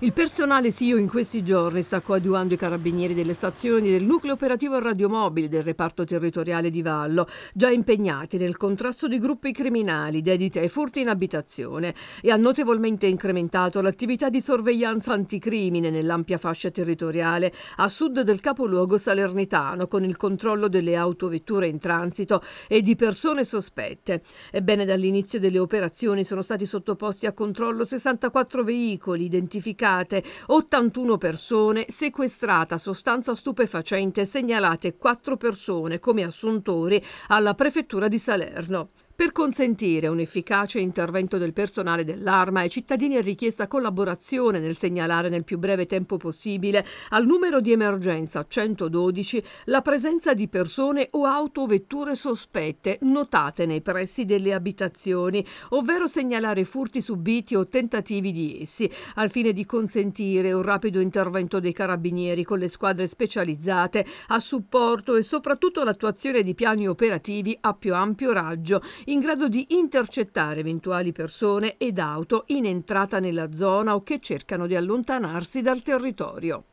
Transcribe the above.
Il personale SIO in questi giorni sta coadiuvando i carabinieri delle stazioni del nucleo operativo radiomobile del reparto territoriale di Vallo, già impegnati nel contrasto di gruppi criminali dediti ai furti in abitazione e ha notevolmente incrementato l'attività di sorveglianza anticrimine nell'ampia fascia territoriale a sud del capoluogo salernitano con il controllo delle autovetture in transito e di persone sospette. Ebbene dall'inizio delle operazioni sono stati sottoposti a controllo 64 veicoli identificati identificate, 81 persone, sequestrata sostanza stupefacente, segnalate 4 persone come assuntori alla prefettura di Salerno. Per consentire un efficace intervento del personale dell'Arma, ai cittadini è richiesta collaborazione nel segnalare nel più breve tempo possibile al numero di emergenza 112 la presenza di persone o autovetture sospette notate nei pressi delle abitazioni, ovvero segnalare furti subiti o tentativi di essi, al fine di consentire un rapido intervento dei carabinieri con le squadre specializzate a supporto e soprattutto l'attuazione di piani operativi a più ampio raggio in grado di intercettare eventuali persone ed auto in entrata nella zona o che cercano di allontanarsi dal territorio.